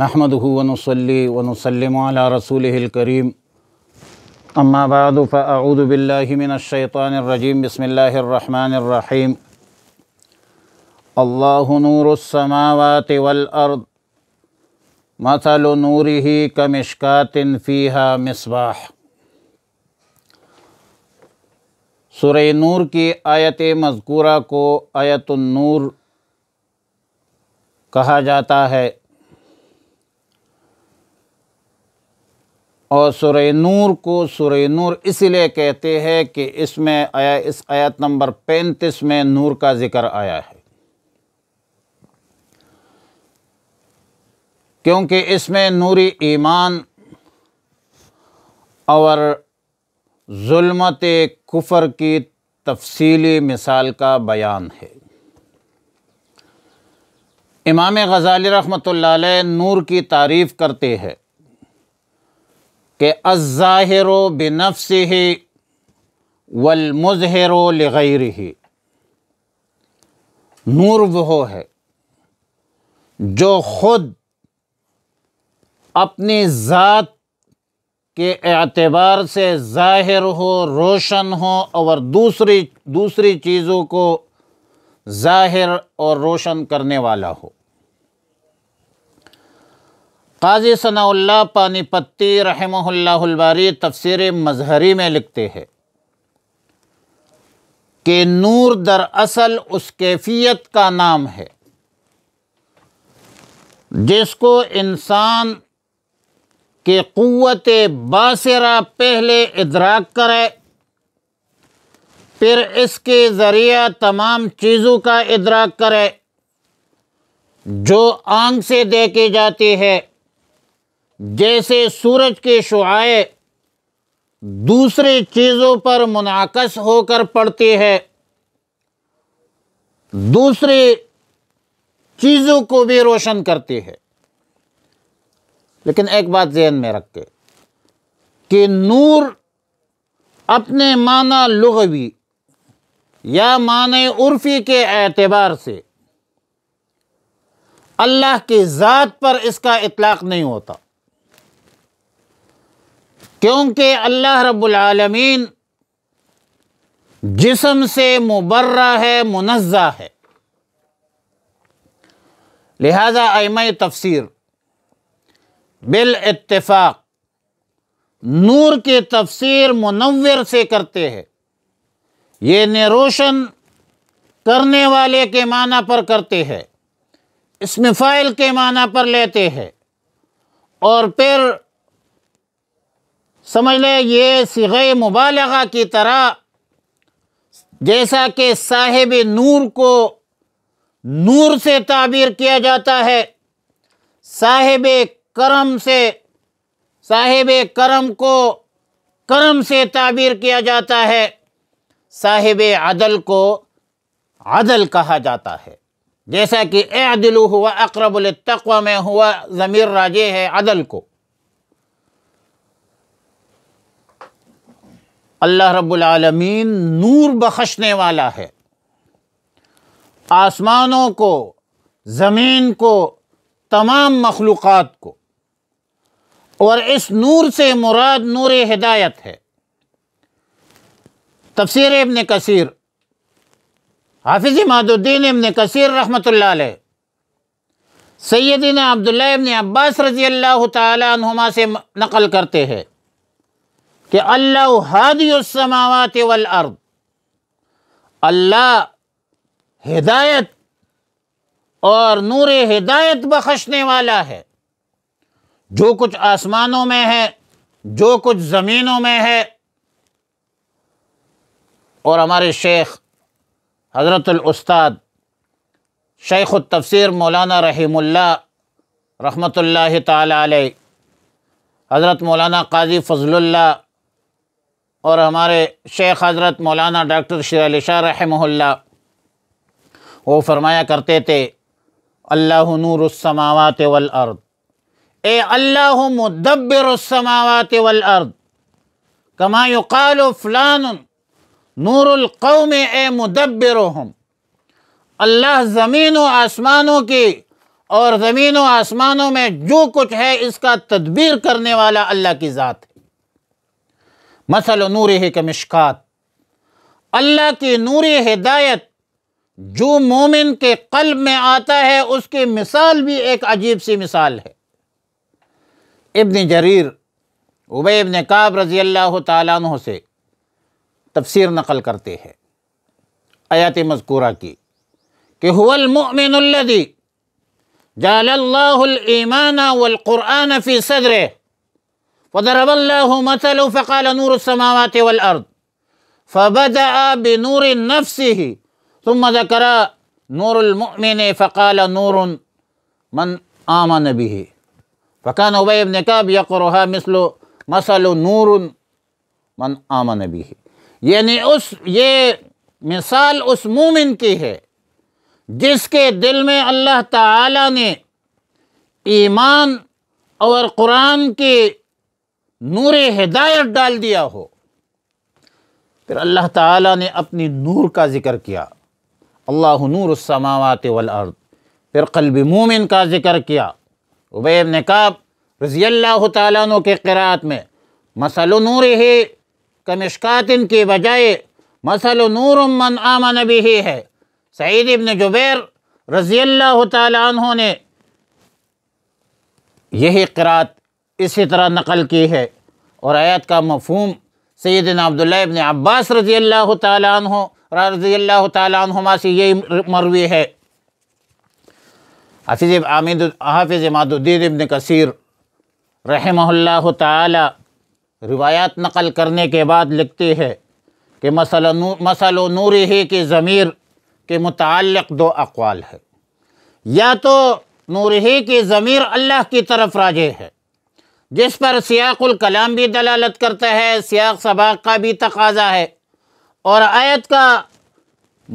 نحمده ونصلي ونسلم على رسوله الكريم اما بعد فاعوذ بالله من الشيطان الرجيم بسم الله الرحمن الرحيم الله نور السماوات والارض مثل نوره كمشكات فيها مصباح سورہ نور کی آیت مذکورہ کو آیت النور کہا جاتا ہے اور سورہ نور کو سورہ نور اس لیے کہتے ہیں کہ اس میں آیا اس آیت نمبر پینتیس میں نور کا ذکر آیا ہے کیونکہ اس میں نوری ایمان اور ظلمت کفر کی تفصیلی مثال کا بیان ہے امام غزالی رحمۃ اللہ علیہ نور کی تعریف کرتے ہیں کہ الظاہر و بنفس ہی والمظہر و لغیر ہی نور وہ ہے جو خود اپنی ذات کے اعتبار سے ظاہر ہو روشن ہو اور دوسری دوسری چیزوں کو ظاہر اور روشن کرنے والا ہو قاضی ثناء اللہ پانی پتی رحمہ اللہ الباری تفسیر مظہری میں لکھتے ہیں کہ نور در اصل اس کیفیت کا نام ہے جس کو انسان کے قوت باصرہ پہلے ادراک کرے پھر اس کے ذریعہ تمام چیزوں کا ادراک کرے جو آنکھ سے دیکھی جاتی ہے جیسے سورج کے شعائے دوسرے چیزوں پر منعکس ہو کر پڑتے ہے دوسرے چیزوں کو بھی روشن کرتی ہے لیکن ایک بات ذہن میں رکھ کے کہ نور اپنے معنی لغوی یا معنی عرفی کے اعتبار سے اللہ کی ذات پر اس کا اطلاق نہیں ہوتا کیونکہ اللہ رب العالمین جسم سے مبرہ ہے منزہ ہے لہذا ائمہ تفسیر بالاتفاق نور کے تفسیر منور سے کرتے ہیں یہ نیروشن کرنے والے کے معنی پر کرتے ہیں اسم فائل کے معنی پر لیتے ہیں اور پھر سمجھ لیں یہ سغے مبالغہ کی طرح جیسا کہ صاحب نور کو نور سے تعبیر کیا جاتا ہے صاحب کرم سے صاحب کرم کو کرم سے تعبیر کیا جاتا ہے صاحب عدل کو عدل کہا جاتا ہے جیسا کہ اے عدل ہوا اقرب التقوی میں ہوا ضمیر راجے ہے عدل کو اللہ رب العالمین نور بخشنے والا ہے آسمانوں کو زمین کو تمام مخلوقات کو اور اس نور سے مراد نور ہدایت ہے تفسیر ابن کثیر حافظ الدین ابن کثیر رحمۃ اللہ علیہ سیدین عبداللہ ابن عباس رضی اللہ تعالیٰ عنہما سے نقل کرتے ہیں کہ اللہ حادی السماوات والارض اللہ ہدایت اور نور ہدایت بخشنے والا ہے جو کچھ آسمانوں میں ہے جو کچھ زمینوں میں ہے اور ہمارے شیخ حضرت الاستاد شیخ التفسیر مولانا رحیم اللہ رحمۃ اللہ تعالی علیہ حضرت مولانا قاضی فضل اللہ اور ہمارے شیخ حضرت مولانا ڈاکٹر علی شاہ رحمہ اللہ وہ فرمایا کرتے تھے اللہ نور السماوات والارض اے اللہ مدبر السماوات والارض کما یقال فلان نور القوم اے مدبرهم اللہ زمین و آسمانوں کی اور زمین و آسمانوں میں جو کچھ ہے اس کا تدبیر کرنے والا اللہ کی ذات ہے مثلا نور مشکات اللہ کی نوری ہدایت جو مومن کے قلب میں آتا ہے اس کی مثال بھی ایک عجیب سی مثال ہے ابن جریر عبی ابن قاب رضی اللہ تعالیٰ عنہ سے تفسیر نقل کرتے ہیں آیات مذکورہ کی کہ المؤمن اللہ الایمان والقرآن فی صدر وضرب اللہ مثل فقال نور السماوات والأرض فبدأ بنور نفسه ثم ذكر نور المؤمن فقال نور من آمن به فكان أبي بن نے يقرها مثل مثل نور من آمن به یعنی اس یہ مثال اس مومن کی ہے جس کے دل میں اللہ تعالی نے ایمان اور قرآن کی نور ہدایت ڈال دیا ہو پھر اللہ تعالیٰ نے اپنی نور کا ذکر کیا اللہ نور السماوات والارض پھر قلب مومن کا ذکر کیا عبیر نے کعب رضی اللہ تعالیٰ عنہ کے قرآت میں مثل نور ہی کمشکات کی بجائے مثل نور من آمن بھی ہی ہے سعید ابن جبیر رضی اللہ تعالیٰ عنہ نے یہی قرآت اسی طرح نقل کی ہے اور آیت کا مفہوم سیدنا عبداللہ ابن عباس رضی اللہ تعالیٰ عنہ رضی اللہ تعالیٰ عنہ سے یہی مروی ہے حافظ عامد حافظ عماد الدین ابن کثیر رحمہ اللہ تعالیٰ روایات نقل کرنے کے بعد لکھتی ہے کہ و نوری ہی کی ضمیر کے متعلق دو اقوال ہے یا تو ہی کی ضمیر اللہ کی طرف راجے ہے جس پر سیاق الکلام بھی دلالت کرتا ہے سیاق سباق کا بھی تقاضا ہے اور آیت کا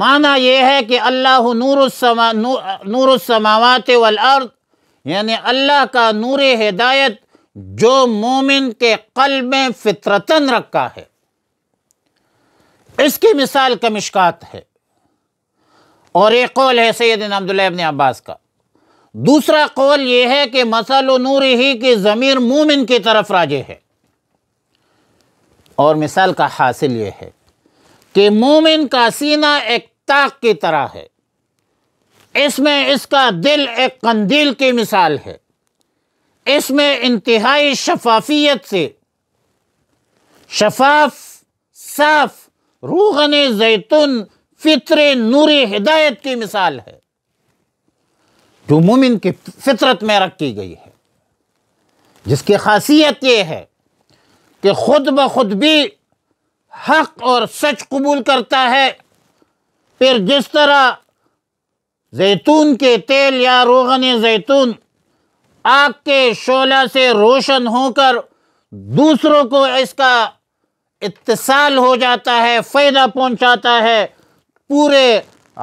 معنی یہ ہے کہ اللہ نور السماوات والارض یعنی اللہ کا نور ہدایت جو مومن کے قلب میں فطرتن رکھا ہے اس کی مثال کا ہے اور ایک قول ہے عبداللہ ابن عباس کا دوسرا قول یہ ہے کہ مسل و نور ہی کی ضمیر مومن کی طرف راجے ہے اور مثال کا حاصل یہ ہے کہ مومن کا سینہ ایک طاق کی طرح ہے اس میں اس کا دل ایک قندیل کی مثال ہے اس میں انتہائی شفافیت سے شفاف صاف روغن زیتن فطر نور ہدایت کی مثال ہے جو مومن کی فطرت میں رکھی گئی ہے جس کی خاصیت یہ ہے کہ خود بخود بھی حق اور سچ قبول کرتا ہے پھر جس طرح زیتون کے تیل یا روغن زیتون آگ کے شعلہ سے روشن ہو کر دوسروں کو اس کا اتصال ہو جاتا ہے فائدہ پہنچاتا ہے پورے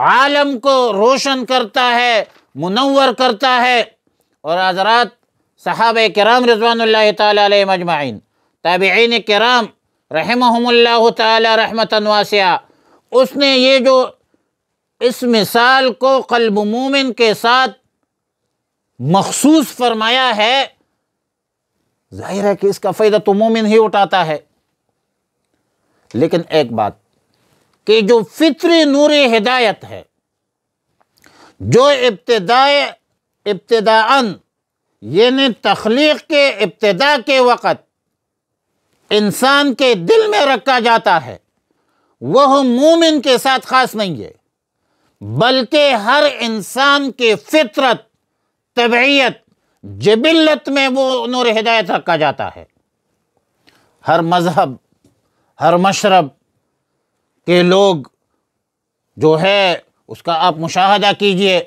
عالم کو روشن کرتا ہے منور کرتا ہے اور حضرات صحابہ کرام رضوان اللہ تعالیٰ علیہ مجمعین تابعین کرام رحمہم اللہ تعالیٰ رحمتاً واسعہ اس نے یہ جو اس مثال کو قلب مومن کے ساتھ مخصوص فرمایا ہے ظاہر ہے کہ اس کا فائدہ تو مومن ہی اٹھاتا ہے لیکن ایک بات کہ جو فطر نور ہدایت ہے جو ابتدائے ابتدا یعنی تخلیق کے ابتدا کے وقت انسان کے دل میں رکھا جاتا ہے وہ مومن کے ساتھ خاص نہیں ہے بلکہ ہر انسان کے فطرت طبعیت جبلت میں وہ نور ہدایت رکھا جاتا ہے ہر مذہب ہر مشرب کے لوگ جو ہے اس کا آپ مشاہدہ کیجئے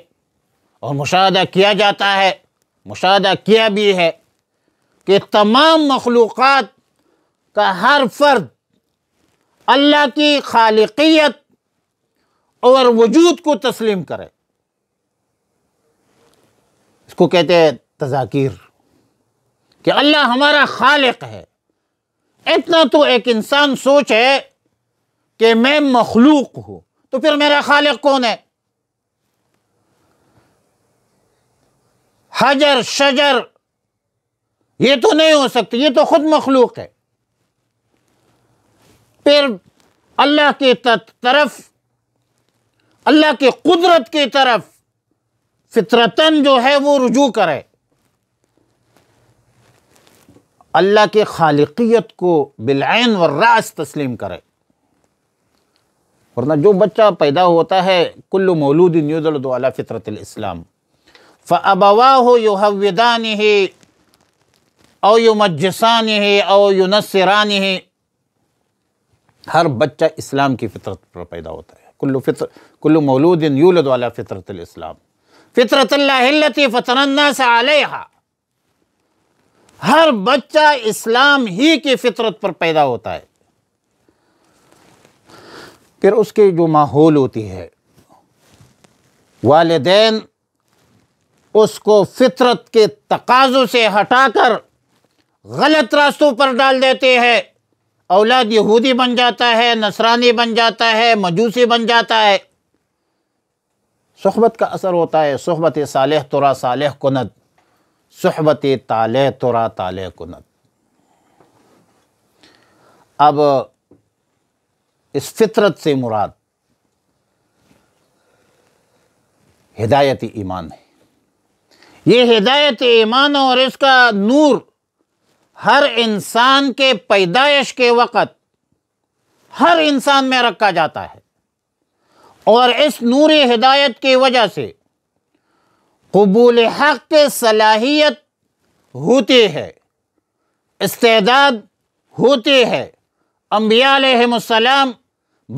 اور مشاہدہ کیا جاتا ہے مشاہدہ کیا بھی ہے کہ تمام مخلوقات کا ہر فرد اللہ کی خالقیت اور وجود کو تسلیم کرے اس کو کہتے ہیں تذاکیر کہ اللہ ہمارا خالق ہے اتنا تو ایک انسان سوچ ہے کہ میں مخلوق ہوں تو پھر میرا خالق کون ہے حجر شجر یہ تو نہیں ہو سکتی یہ تو خود مخلوق ہے پھر اللہ کے طرف اللہ کے قدرت کے طرف فطرتن جو ہے وہ رجوع کرے اللہ کے خالقیت کو بالعین والراس تسلیم کرے ورنہ جو بچہ پیدا ہوتا ہے کل مولود یو علی فطرت الاسلام فو یو حوانی او یو مجسانی او ہر بچہ اسلام کی فطرت پر پیدا ہوتا ہے کلو فطر کلو مولود یو فطرت اللہ السلام فطرۃ اللّہ فطر ہر بچہ اسلام ہی کی فطرت پر پیدا ہوتا ہے پھر اس کی جو ماحول ہوتی ہے والدین اس کو فطرت کے تقاضوں سے ہٹا کر غلط راستوں پر ڈال دیتے ہیں اولاد یہودی بن جاتا ہے نصرانی بن جاتا ہے مجوسی بن جاتا ہے صحبت کا اثر ہوتا ہے صحبت صالح ترا صالح کند صحبت طالح ترا طالح کند اب اس فطرت سے مراد ہدایت ایمان ہے یہ ہدایت ایمان اور اس کا نور ہر انسان کے پیدائش کے وقت ہر انسان میں رکھا جاتا ہے اور اس نور ہدایت کی وجہ سے قبول حق کے صلاحیت ہوتی ہے استعداد ہوتی ہے انبیاء علیہ السلام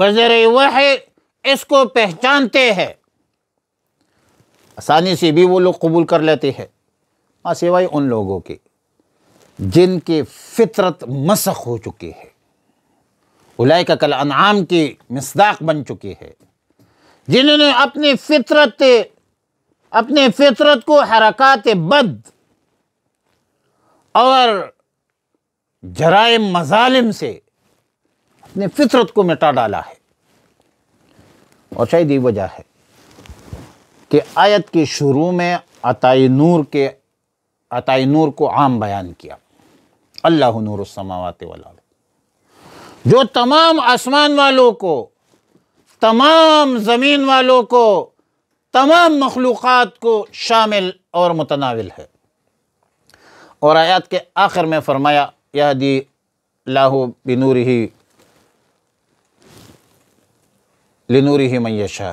بذر وحی اس کو پہچانتے ہیں آسانی سے بھی وہ لوگ قبول کر لیتے ہیں ماں سوائے ان لوگوں کے جن کے فطرت مسخ ہو چکی ہے الائے کا کل انعام کی مصداق بن چکی ہے جنہوں نے اپنی فطرت اپنے فطرت کو حرکات بد اور جرائم مظالم سے نے فطرت کو مٹا ڈالا ہے اور شاید یہ وجہ ہے کہ آیت کے شروع میں عطائی نور کے عطائی نور کو عام بیان کیا اللہ نور السماوات والارض جو تمام آسمان والوں کو تمام زمین والوں کو تمام مخلوقات کو شامل اور متناول ہے اور آیات کے آخر میں فرمایا یہ دی دیور ہی لنوری میشا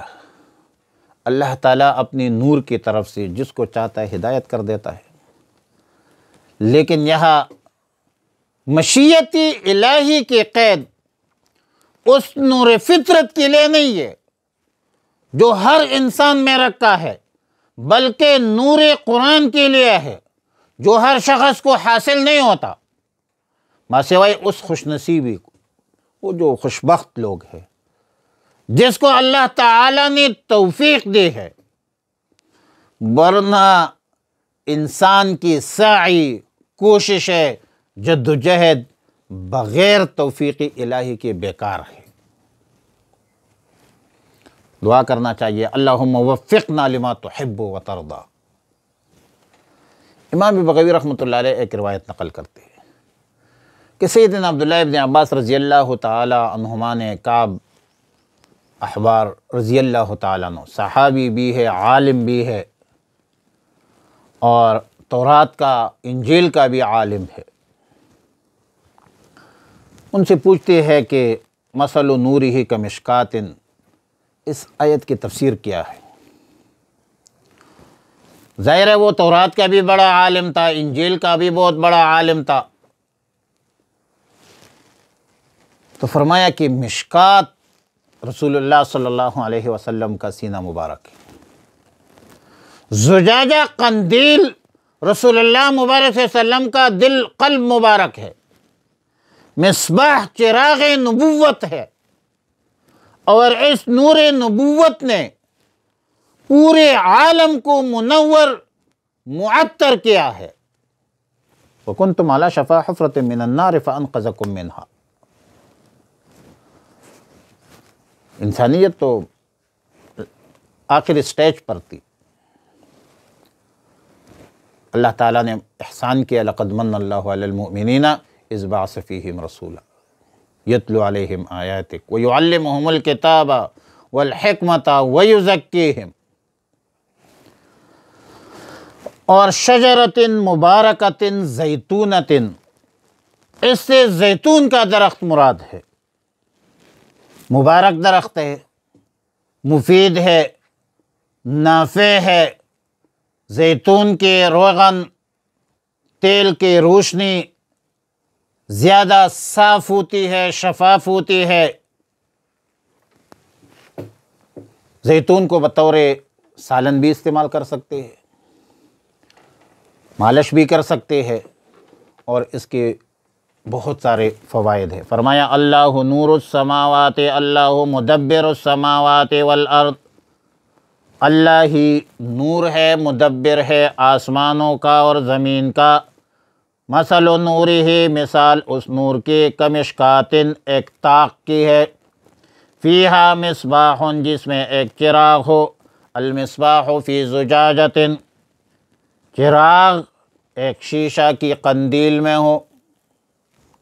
اللہ تعالیٰ اپنی نور کی طرف سے جس کو چاہتا ہے ہدایت کر دیتا ہے لیکن یہاں مشیتی الہی کے قید اس نور فطرت کے لیے نہیں ہے جو ہر انسان میں رکھا ہے بلکہ نور قرآن کے لیے ہے جو ہر شخص کو حاصل نہیں ہوتا ماں سوائے اس خوش نصیبی کو وہ جو خوش بخت لوگ ہیں جس کو اللہ تعالیٰ نے توفیق دی ہے ورنہ انسان کی سعی کوشش ہے جد و جہد بغیر توفیق الہی کے بیکار ہے دعا کرنا چاہیے اللہم وفقنا لما تحب و ترضا امام بغوی رحمۃ اللہ علیہ ایک روایت نقل کرتے ہیں کہ سیدن عبداللہ ابن عباس رضی اللہ عنہما عنہمان کعب احبار رضی اللہ تعالیٰ صحابی بھی ہے عالم بھی ہے اور تورات کا انجیل کا بھی عالم ہے ان سے پوچھتے ہیں کہ مسل و نوری کا کمشکاتن اس آیت کی تفسیر کیا ہے ظاہر ہے وہ تورات کا بھی بڑا عالم تھا انجیل کا بھی بہت بڑا عالم تھا تو فرمایا کہ مشکات رسول اللہ صلی اللہ علیہ وسلم کا سینہ مبارک ہے زجاجہ قندیل رسول اللہ مبارک صلی اللہ علیہ وسلم کا دل قلب مبارک ہے مصباح چراغ نبوت ہے اور اس نور نبوت نے پورے عالم کو منور معطر کیا ہے وَكُنْتُمْ عَلَى شَفَا حُفْرَةٍ مِّنَ النَّارِ فَأَنْقَذَكُمْ مِّنْهَا انسانیت تو آخر اسٹیج پر تھی اللہ تعالیٰ نے احسان کیا لقد من اللہ علی المؤمنین از یتل علم یتلو علیہم آیاتک ویعلمہم ال کے ویزکیہم اور شجرت مبارکت زیتونت اس سے زیتون کا درخت مراد ہے مبارک درخت ہے مفید ہے نافع ہے زیتون کے روغن تیل کی روشنی زیادہ صاف ہوتی ہے شفاف ہوتی ہے زیتون کو بطور سالن بھی استعمال کر سکتے ہیں مالش بھی کر سکتے ہیں اور اس کے بہت سارے فوائد ہیں فرمایا اللہ نور السماوات اللہ مدبر السماوات والارض اللہ ہی نور ہے مدبر ہے آسمانوں کا اور زمین کا مثل و نوری ہی مثال اس نور کی کمشقات ایک طاق کی ہے فیہا مصباح جس میں ایک چراغ ہو المصباح فی زجاجت چراغ ایک شیشہ کی قندیل میں ہو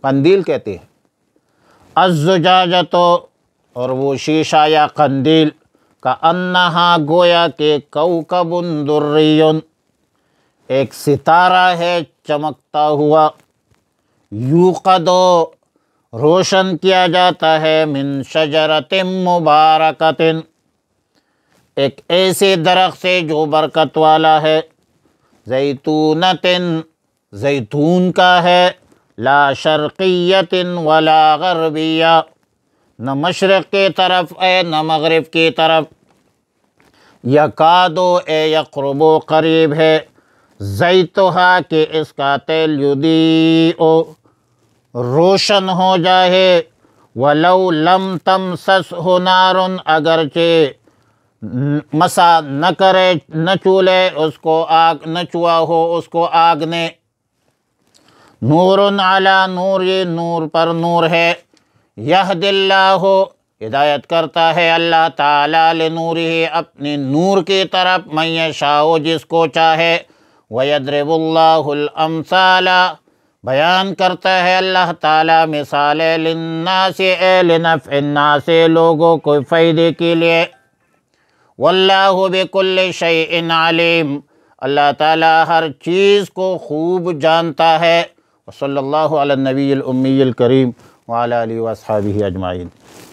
قندیل کہتے ہیں الزجاجتو اور وہ شیشہ یا قندیل کا انہا گویا کہ کوکب دریون ایک ستارہ ہے چمکتا ہوا یوقدو روشن کیا جاتا ہے من شجرت مبارکت ایک ایسے درخت سے جو برکت والا ہے زیتون زیتون کا ہے لا شرقیت ولا غربیہ نہ مشرق کی طرف اے نہ مغرب کی طرف یقادو اے یقربو و قریب ہے زیتوہا کہ اس کا تیل او روشن ہو جائے ولو لم تم سس ہنار اگرچہ مسا نہ کرے نہ چولے اس کو آگ نہ چوا ہو اس کو آگ نے نور نور یہ نور پر نور ہے یہ اللہ ہدایت کرتا ہے اللہ تعالیٰ ہی اپنی نور کی طرف مع جس کو چاہے ویدرب اللہ الامثال بیان کرتا ہے اللہ تعالیٰ مثال اے لنفع الناس لوگوں کو فائدے کے لیے بکل شیئن علیم اللہ تعالی تعالیٰ ہر چیز کو خوب جانتا ہے وصلی اللہ علی النبی الامی الکریم وعلی علی وصابی اجمعین